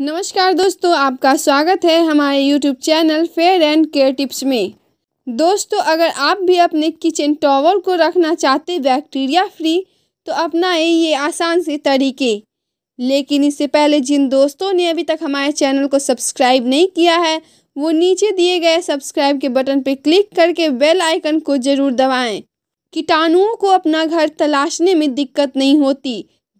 नमस्कार दोस्तों आपका स्वागत है हमारे YouTube channel fair and care tips में दोस्तों अगर आप भी अपने किचन टॉवल को रखना चाहते बैक्टीरिया फ्री तो अपनाएं ये आसान से तरीके लेकिन इससे पहले जिन दोस्तों ने अभी तक हमारे चैनल को सब्सक्राइब नहीं किया है वो नीचे दिए गए सब्सक्राइब के बटन पर क्लिक करके बेल आइकन को ज़रूर दबाएँ कीटाणुओं को अपना घर तलाशने में दिक्कत नहीं होती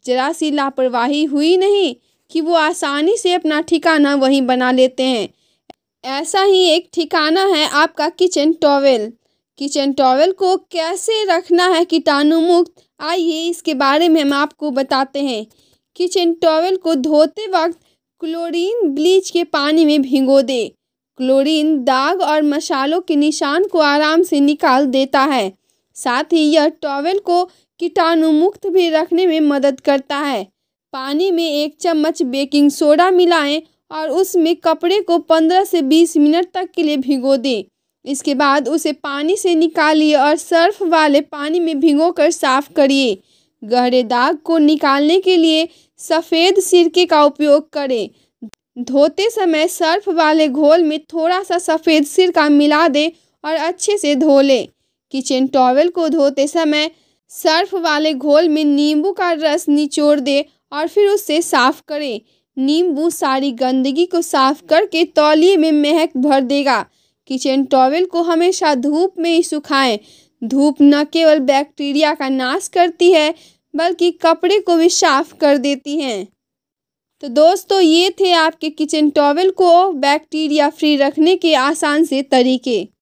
जरा सी लापरवाही हुई नहीं कि वो आसानी से अपना ठिकाना वहीं बना लेते हैं ऐसा ही एक ठिकाना है आपका किचन टॉवेल किचन टॉवेल को कैसे रखना है कीटाणु मुक्त आइए इसके बारे में हम आपको बताते हैं किचन टॉवेल को धोते वक्त क्लोरीन ब्लीच के पानी में भिगो दे क्लोरीन दाग और मसालों के निशान को आराम से निकाल देता है साथ ही यह टॉवेल को कीटाणुमुक्त भी रखने में मदद करता है पानी में एक चम्मच बेकिंग सोडा मिलाएं और उसमें कपड़े को 15 से 20 मिनट तक के लिए भिगो दें इसके बाद उसे पानी से निकालिए और सर्फ वाले पानी में भिगोकर साफ करिए गहरे दाग को निकालने के लिए सफ़ेद सिरके का उपयोग करें धोते समय सर्फ वाले घोल में थोड़ा सा सफ़ेद सिरका मिला दें और अच्छे से धो लें किचन टॉवल को धोते समय सर्फ वाले घोल में नींबू का रस निचोड़ दें और फिर उसे साफ करें नींबू सारी गंदगी को साफ करके तौलिए में महक भर देगा किचन टॉवल को हमेशा धूप में ही सुखाएं धूप न केवल बैक्टीरिया का नाश करती है बल्कि कपड़े को भी साफ कर देती हैं तो दोस्तों ये थे आपके किचन टॉवल को बैक्टीरिया फ्री रखने के आसान से तरीके